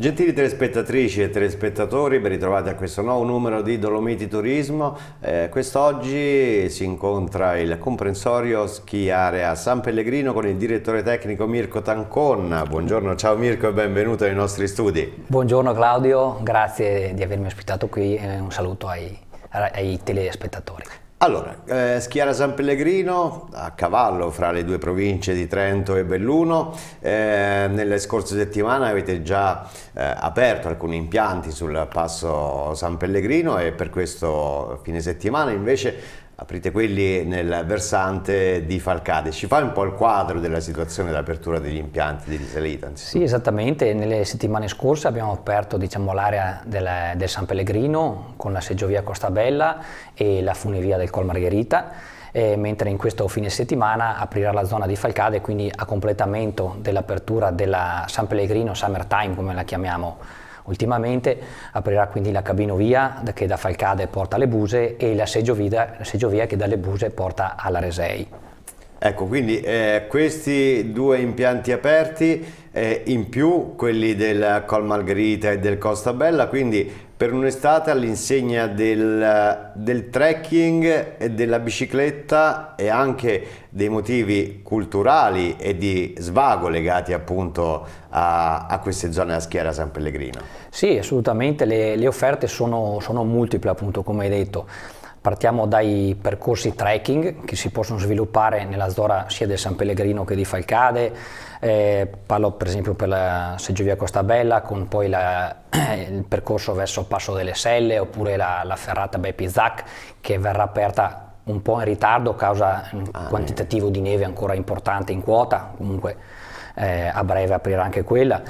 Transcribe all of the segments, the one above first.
Gentili telespettatrici e telespettatori, ben ritrovati a questo nuovo numero di Dolomiti Turismo. Eh, quest'oggi si incontra il comprensorio Ski Area San Pellegrino con il direttore tecnico Mirko Tancon. Buongiorno, ciao Mirko e benvenuto ai nostri studi. Buongiorno Claudio, grazie di avermi ospitato qui e un saluto ai, ai telespettatori. Allora, eh, Schiara San Pellegrino, a cavallo fra le due province di Trento e Belluno, eh, nelle scorse settimane avete già eh, aperto alcuni impianti sul passo San Pellegrino e per questo fine settimana invece aprite quelli nel versante di Falcade. Ci fai un po' il quadro della situazione dell'apertura degli impianti di risalita? Sì, esattamente. Nelle settimane scorse abbiamo aperto diciamo, l'area del, del, San Pellegrino con la seggiovia Costa Bella e la funivia del Col Margherita. Eh, mentre in questo fine settimana aprirà la zona di Falcade, quindi a completamento dell'apertura della San Pellegrino Summertime, come la chiamiamo, Ultimamente aprirà quindi la cabinovia che da Falcade porta alle Buse e la seggiovia, che dalle Buse porta alla Resei. Ecco, quindi eh, questi due impianti aperti eh, in più quelli del Col Margherita e del Costa Bella, quindi per un'estate all'insegna del, del, trekking e della bicicletta e anche dei motivi culturali e di svago legati appunto a, a queste zone a schiera San Pellegrino. Sì, assolutamente, le, le offerte sono, sono multiple appunto come hai detto Partiamo dai percorsi trekking che si possono sviluppare nella zona sia del San Pellegrino che di Falcade, eh, parlo per esempio per la Seggiovia Costabella con poi la, eh, il percorso verso Passo delle Selle oppure la, la ferrata Bepizzac che verrà aperta un po' in ritardo a causa un ah, quantitativo di neve ancora importante in quota, comunque eh, a breve aprirà anche quella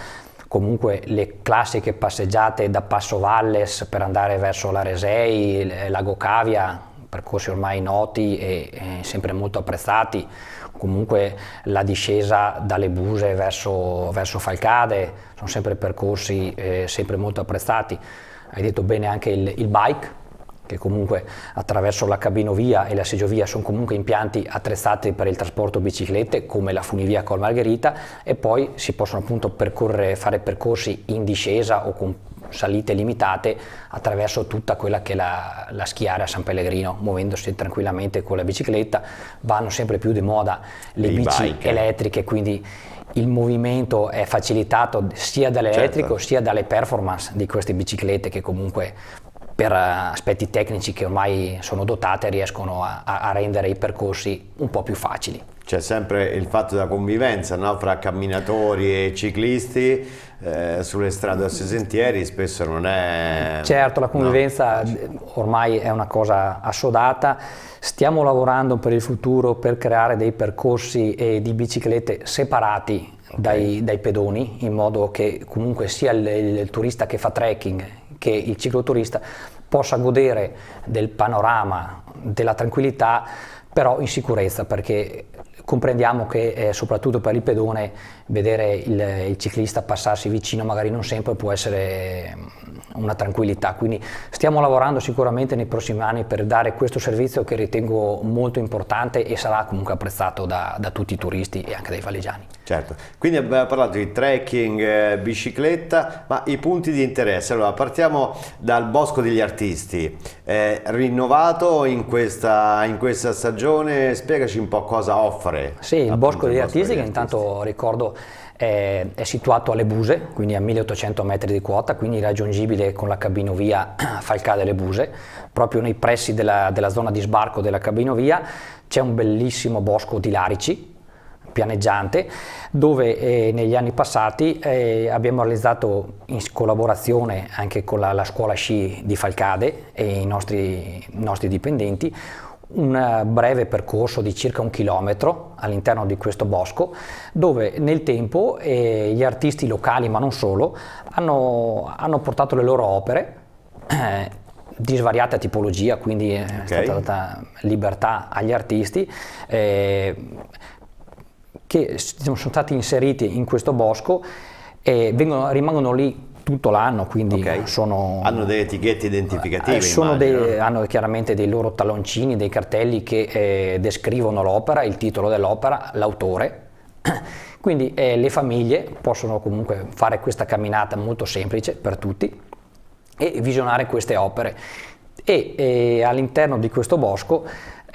comunque le classiche passeggiate da Passo Valles per andare verso la Resei, Lago Cavia, percorsi ormai noti e, e, sempre molto apprezzati, comunque la discesa dalle Buse verso, verso Falcade, sono sempre percorsi eh, sempre molto apprezzati. Hai detto bene anche il, il bike, che comunque attraverso la cabinovia e la seggiovia sono comunque impianti attrezzati per il trasporto biciclette come la funivia Col Margherita e poi si possono appunto fare percorsi in discesa o con salite limitate attraverso tutta quella che è la, la schiara a San Pellegrino, muovendosi tranquillamente con la bicicletta, vanno sempre più di moda le Dei bici bike. elettriche, quindi il movimento è facilitato sia dall'elettrico certo. sia dalle performance di queste biciclette che comunque per eh, aspetti tecnici che ormai sono dotate riescono a, a rendere i percorsi un po' più facili c'è sempre il fatto della convivenza no? fra camminatori e ciclisti eh, sulle strade o sui sentieri spesso non è... Certo, la convivenza no. Eh, ormai è una cosa assodata, stiamo lavorando per il futuro per creare dei percorsi eh, di biciclette separati okay. dai, dai, pedoni in modo che comunque sia il, il turista che fa trekking che il cicloturista possa godere del panorama, della tranquillità, però in sicurezza, perché comprendiamo che eh, soprattutto per il pedone vedere il, il, ciclista passarsi vicino magari non sempre può essere mm, una tranquillità, quindi stiamo lavorando sicuramente nei prossimi anni per dare questo servizio che ritengo molto importante e sarà comunque apprezzato da, da tutti i turisti e anche dai valigiani. Certo, quindi abbiamo parlato di trekking, eh, bicicletta, ma i punti di interesse. Allora, partiamo dal Bosco degli Artisti, eh, rinnovato in questa, in questa, stagione, spiegaci un po' cosa offre. Sì, il Bosco degli, Bosco Artisti, degli che intanto ricordo è, è situato alle Buse, quindi a 1800 metri di quota, quindi raggiungibile con la cabinovia Falcà delle Buse, proprio nei pressi della, della zona di sbarco della cabinovia c'è un bellissimo bosco di larici pianeggiante dove eh, negli anni passati eh, abbiamo realizzato in collaborazione anche con la, la scuola sci di Falcade e i nostri, i nostri dipendenti un eh, breve percorso di circa un chilometro all'interno di questo bosco dove nel tempo eh, gli artisti locali ma non solo hanno, hanno portato le loro opere eh, di svariata tipologia quindi eh, okay. è stata data libertà agli artisti eh, che diciamo, sono stati inseriti in questo bosco e vengono, rimangono lì tutto l'anno, quindi okay. sono, hanno delle etichette identificative. Eh, sono dei, hanno chiaramente dei loro talloncini, dei cartelli che eh, descrivono l'opera, il titolo dell'opera, l'autore. Quindi eh, le famiglie possono comunque fare questa camminata molto semplice per tutti e visionare queste opere. E eh, all'interno di questo bosco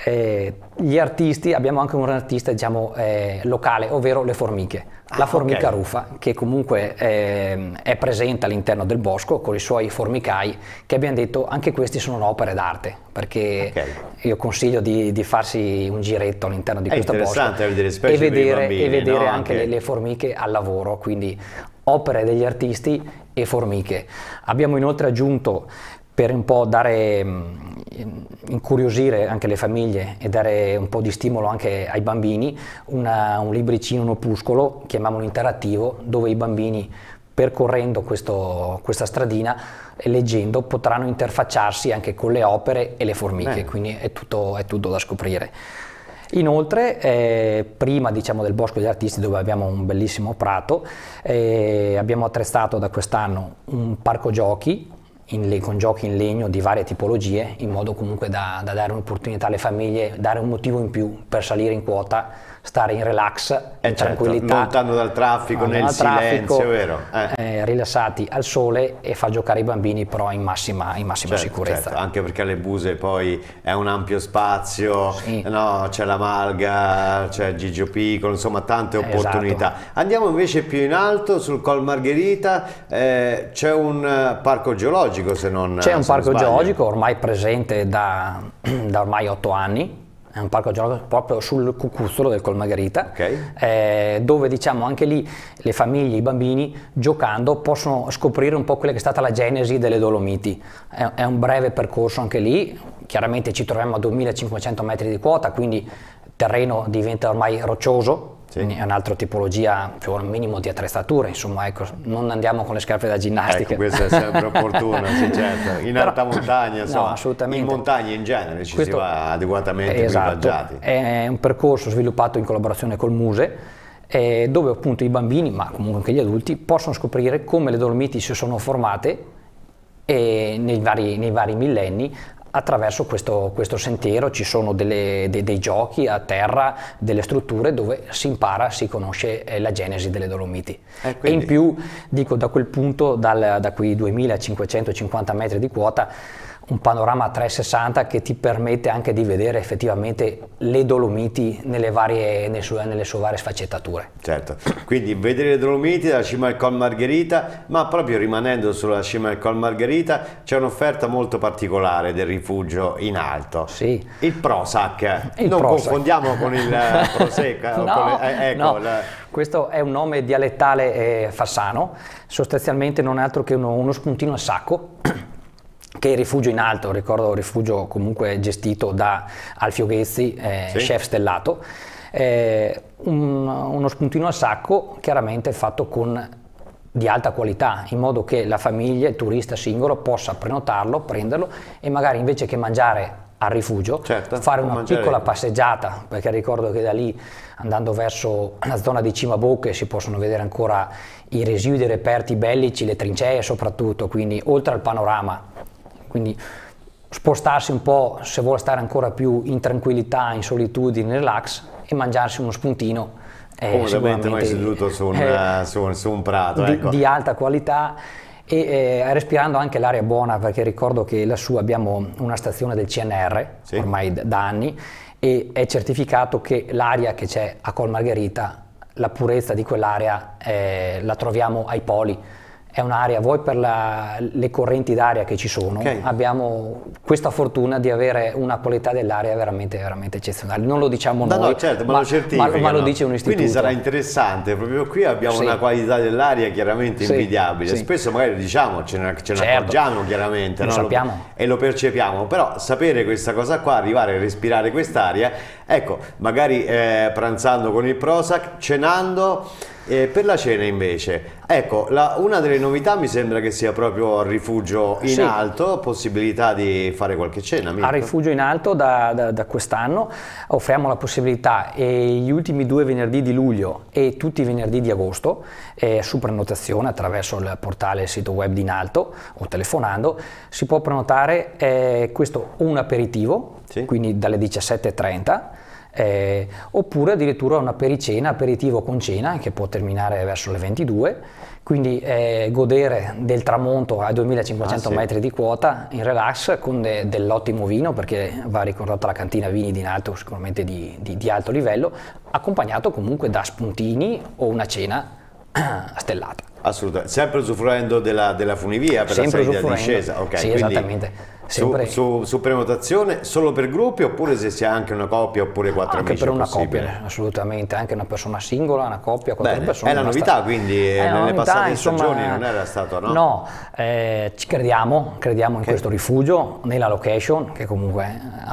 eh, gli artisti, abbiamo anche un artista diciamo, eh, locale, ovvero le formiche, ah, la formica okay. rufa che comunque eh, è presente all'interno del bosco con i suoi formicai che abbiamo detto anche questi sono opere d'arte perché okay. io consiglio di, di, farsi un giretto all'interno di è questo bosco vedere, e vedere, bambini, e vedere no? anche okay. le formiche al lavoro, quindi opere degli artisti e formiche. Abbiamo inoltre aggiunto per un po' dare incuriosire anche le famiglie e dare un po' di stimolo anche ai bambini, una, un libricino, un opuscolo, chiamiamolo interattivo, dove i bambini percorrendo questo, questa stradina e leggendo potranno interfacciarsi anche con le opere e le formiche, Beh. quindi è tutto, è tutto da scoprire. Inoltre, eh, prima diciamo, del Bosco degli Artisti, dove abbiamo un bellissimo prato, eh, abbiamo attrezzato da quest'anno un parco giochi in, con giochi in legno di varie tipologie, in modo comunque da, da dare un'opportunità alle famiglie, dare un motivo in più per salire in quota stare in relax, eh in certo, tranquillità. Lontano dal traffico, lontano nel silenzio, vero? Eh. Eh, rilassati al sole e fa giocare i bambini però in massima, in massima certo, sicurezza. Certo. Anche perché alle buse poi è un ampio spazio, sì. no, c'è la Malga, c'è Gigio Piccolo, insomma tante esatto. opportunità. Esatto. Andiamo invece più in alto, sul Col Margherita, eh, c'è un eh, parco geologico se non C'è un parco sbaglio. geologico ormai presente da, da ormai otto anni è un parco gioco proprio sul cucuzzolo del Colmagherita, okay. eh, dove diciamo anche lì le famiglie, i bambini giocando possono scoprire un po' quella che è stata la genesi delle Dolomiti. È, è un breve percorso anche lì, chiaramente ci troviamo a 2500 metri di quota, quindi terreno diventa ormai roccioso, sì. è un'altra tipologia, c'è cioè un minimo di attrezzature, insomma, ecco, non andiamo con le scarpe da ginnastica. Ecco, questo è sempre opportuno, sì, certo. in Però, alta montagna, insomma, no, in montagna in genere ci questo, si va adeguatamente esatto, equipaggiati. È un percorso sviluppato in collaborazione col Muse, eh, dove appunto i bambini, ma comunque anche gli adulti, possono scoprire come le Dolomiti si sono formate eh, nei vari, nei vari millenni attraverso questo, questo sentiero ci sono delle, de, dei giochi a terra, delle strutture dove si impara, si conosce eh, la genesi delle Dolomiti. Eh, e in più, dico, da quel punto, dal, da quei 2550 metri di quota, un panorama 360 che ti permette anche di vedere effettivamente le Dolomiti nelle, varie, nelle, sue, nelle sue varie sfaccettature. Certo, quindi vedere le Dolomiti dalla cima del Col Margherita, ma proprio rimanendo sulla cima del Col Margherita c'è un'offerta molto particolare del rifugio in alto. Sì. Il Prosac, il non Prozac. confondiamo con il eh, Prosecco. Eh, no, eh, ecco, no. la... Questo è un nome dialettale eh, fassano, sostanzialmente non è altro che uno, uno spuntino a sacco che il rifugio in alto, ricordo un rifugio comunque gestito da Alfio Ghezzi, eh, sì. chef stellato, eh, un, uno spuntino a sacco chiaramente fatto con di alta qualità, in modo che la famiglia, il turista singolo possa prenotarlo, prenderlo e magari invece che mangiare al rifugio, certo, fare una mangiare. piccola passeggiata, perché ricordo che da lì andando verso la zona di Cima Bocche si possono vedere ancora i residui dei reperti bellici, le trincee soprattutto, quindi oltre al panorama quindi spostarsi un po' se vuole stare ancora più in tranquillità, in solitudine, relax e mangiarsi uno spuntino. Eh, Ovviamente mai seduto su un, eh, eh su, su un prato. Di, ecco. di, alta qualità e eh, respirando anche l'aria buona perché ricordo che lassù abbiamo una stazione del CNR sì. ormai da anni e è certificato che l'aria che c'è a Col Margherita, la purezza di quell'area eh, la troviamo ai poli è un'area, vuoi per la, le correnti d'aria che ci sono, okay. abbiamo questa fortuna di avere una qualità dell'aria veramente, veramente eccezionale. Non lo diciamo no, noi, no, certo, ma, ma, lo certifica, ma, ma lo dice un istituto. Quindi sarà interessante, proprio qui abbiamo sì. una qualità dell'aria chiaramente sì. invidiabile. Sì. Spesso magari diciamo, ce ne, ce ne certo. accorgiamo chiaramente lo no? sappiamo. Lo, e lo percepiamo, però sapere questa cosa qua, arrivare a respirare quest'aria Ecco, magari eh, pranzando con il Prozac, cenando, eh, per la cena invece, ecco, la, una delle novità mi sembra che sia proprio rifugio in sì. alto, possibilità di fare qualche cena. Mirko. A rifugio in alto da, da, da quest'anno offriamo la possibilità eh, gli ultimi due venerdì di luglio e tutti i venerdì di agosto eh, su prenotazione attraverso il portale il sito web di in alto o telefonando si può prenotare eh, questo un aperitivo, sì. quindi dalle 17.30 eh, oppure addirittura una pericena, aperitivo con cena che può terminare verso le 22, quindi eh, godere del tramonto a 2500 ah, sì. metri di quota in relax con de dell'ottimo vino perché va ricordata la cantina vini di alto, sicuramente di, di, di alto livello, accompagnato comunque da spuntini o una cena stellata. Assolutamente, sempre usufruendo della, della funivia per sempre la salita e discesa. Okay, sì, quindi... esattamente. Sempre... Su, su, su, prenotazione solo per gruppi oppure se si ha anche una coppia oppure quattro anche amici? Anche per una coppia, assolutamente, anche una persona singola, una coppia, quattro Bene, persone. È la novità sta... quindi, è nelle novità, passate insomma, stagioni non era stato, no? No, eh, ci crediamo, crediamo in che... questo rifugio, nella location, che comunque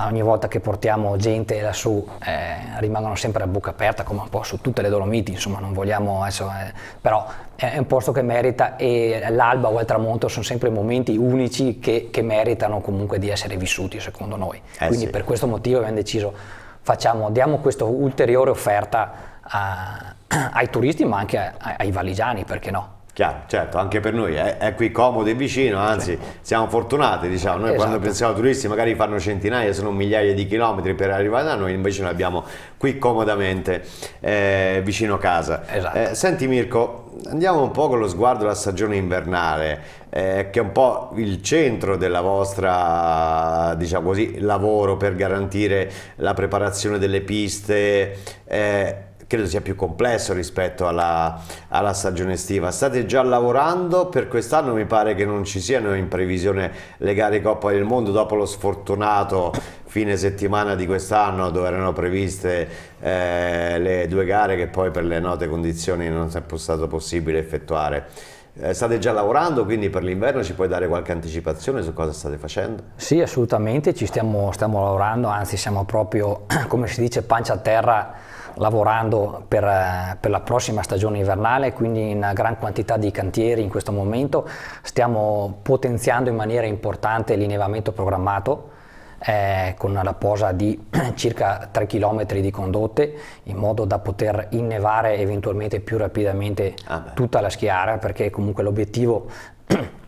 eh, ogni volta che portiamo gente lassù eh, rimangono sempre a bocca aperta, come un po' su tutte le Dolomiti, insomma non vogliamo adesso, eh, però è un posto che merita e l'alba o il tramonto sono sempre momenti unici che, che meritano comunque di essere vissuti secondo noi. Eh Quindi sì. per questo motivo abbiamo deciso facciamo, diamo questa ulteriore offerta a, ai turisti ma anche a, ai valigiani, perché no? Chiaro, certo, anche per noi è, è, qui comodo e vicino, anzi siamo fortunati, diciamo, noi esatto. quando pensiamo ai turisti magari fanno centinaia se non migliaia di chilometri per arrivare da noi, invece noi abbiamo qui comodamente eh, vicino casa. Esatto. Eh, senti Mirko, andiamo un po' con lo sguardo alla stagione invernale, eh, che è un po' il centro della vostra, diciamo così, lavoro per garantire la preparazione delle piste. Eh, credo sia più complesso rispetto alla, alla stagione estiva. State già lavorando, per quest'anno mi pare che non ci siano in previsione le gare Coppa del Mondo dopo lo sfortunato fine settimana di quest'anno dove erano previste eh, le due gare che poi per le note condizioni non è stato possibile effettuare. Eh, state già lavorando, quindi per l'inverno ci puoi dare qualche anticipazione su cosa state facendo? Sì, assolutamente, ci stiamo, stiamo lavorando, anzi siamo proprio, come si dice, pancia a terra lavorando per, eh, per, la prossima stagione invernale, quindi in gran quantità di cantieri in questo momento. Stiamo potenziando in maniera importante l'innevamento programmato, eh, con la posa di circa 3 km di condotte in modo da poter innevare eventualmente più rapidamente ah tutta la schiara perché comunque l'obiettivo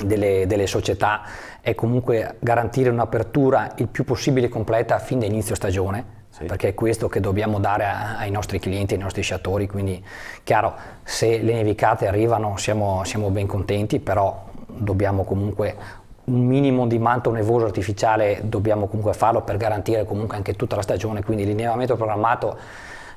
Delle, delle, società è comunque garantire un'apertura il più possibile completa fin da inizio stagione sì. perché è questo che dobbiamo dare a, ai nostri clienti, ai nostri sciatori quindi chiaro se le nevicate arrivano siamo, siamo ben contenti però dobbiamo comunque un minimo di manto nevoso artificiale dobbiamo comunque farlo per garantire comunque anche tutta la stagione, quindi l'innevamento programmato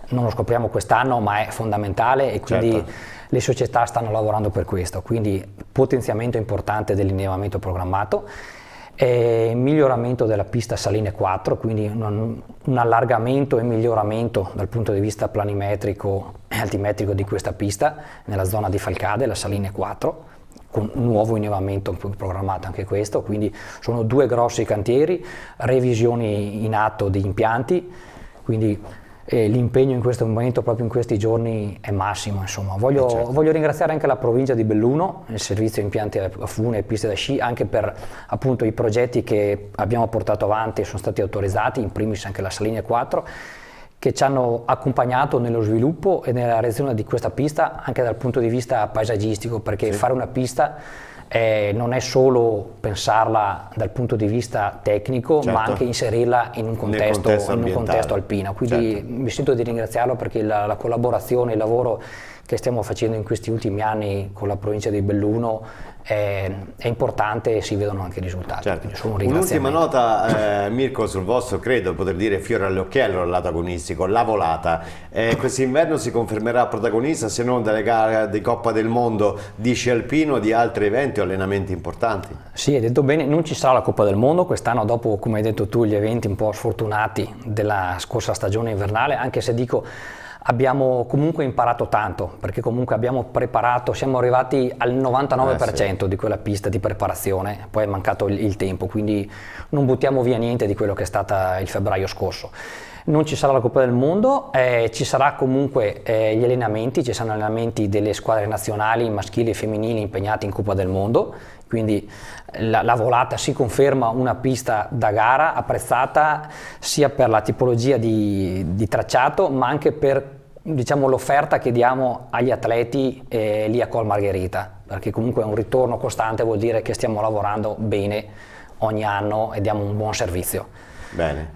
non lo scopriamo quest'anno ma è fondamentale e quindi certo. le società stanno lavorando per questo, quindi potenziamento importante dell'innevamento programmato miglioramento della pista Saline 4, quindi un, un, allargamento e miglioramento dal punto di vista planimetrico e altimetrico di questa pista nella zona di Falcade, la Saline 4 con un nuovo innevamento programmato anche questo, quindi sono due grossi cantieri, revisioni in atto di impianti, quindi eh, l'impegno in questo momento, proprio in questi giorni, è massimo. Insomma. Voglio, eh, certo. voglio, ringraziare anche la provincia di Belluno, il servizio impianti a fune e piste da sci, anche per appunto, i progetti che abbiamo portato avanti e sono stati autorizzati, in primis anche la Saline 4 che ci hanno accompagnato nello sviluppo e nella realizzazione di questa pista anche dal punto di vista paesaggistico, perché sì. fare una pista eh, non è solo pensarla dal punto di vista tecnico, certo. ma anche inserirla in un contesto, contesto, in un contesto alpino. Quindi certo. mi sento di ringraziarlo perché la, la collaborazione, il lavoro che stiamo facendo in questi ultimi anni con la provincia di Belluno è, è importante e si vedono anche i risultati. Certo. Un Un'ultima nota, eh, Mirko, sul vostro, credo poter dire fiore all'occhiello al lato agonistico, la volata. Eh, Quest'inverno si confermerà protagonista se non dalle gare di Coppa del Mondo di sci alpino di altri eventi o allenamenti importanti. Sì, hai detto bene, non ci sarà la Coppa del Mondo quest'anno dopo, come hai detto tu, gli eventi un po' sfortunati della scorsa stagione invernale, anche se dico abbiamo comunque imparato tanto, perché comunque abbiamo preparato, siamo arrivati al 99% eh sì. di quella pista di preparazione, poi è mancato il, il tempo, quindi non buttiamo via niente di quello che è stato il febbraio scorso non ci sarà la Coppa del Mondo, eh, ci saranno comunque eh, gli allenamenti, ci saranno allenamenti delle squadre nazionali maschili e femminili impegnate in Coppa del Mondo, quindi eh, la, la, volata si conferma una pista da gara apprezzata sia per la tipologia di, di tracciato ma anche per diciamo, l'offerta che diamo agli atleti eh, lì a Col Margherita, perché comunque è un ritorno costante vuol dire che stiamo lavorando bene ogni anno e diamo un buon servizio.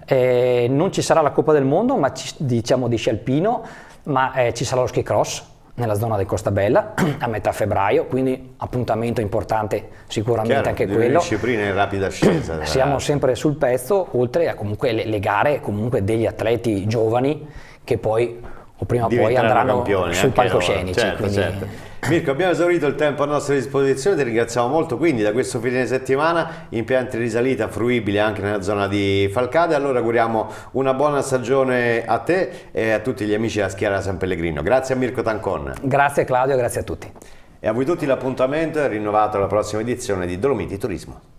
Eh, non ci sarà la Coppa del Mondo, ma ci, diciamo di sci alpino, ma eh, ci sarà lo ski cross nella zona di Costa Bella a metà febbraio, quindi appuntamento importante sicuramente Chiaro, anche quello. discipline in rapida scienza. Siamo sempre sul pezzo, oltre a comunque le, le gare comunque degli atleti giovani che poi o prima o poi andranno sul palcoscenico. Certo, certo. Mirko, abbiamo esaurito il tempo a nostra disposizione, ti ringraziamo molto, quindi da questo fine settimana impianti risalita fruibili anche nella zona di Falcade, allora auguriamo una buona stagione a te e a tutti gli amici della Schiera San Pellegrino. Grazie a Mirko Tancon. Grazie Claudio, grazie a tutti. E a voi tutti l'appuntamento è rinnovato alla prossima edizione di Dolomiti Turismo.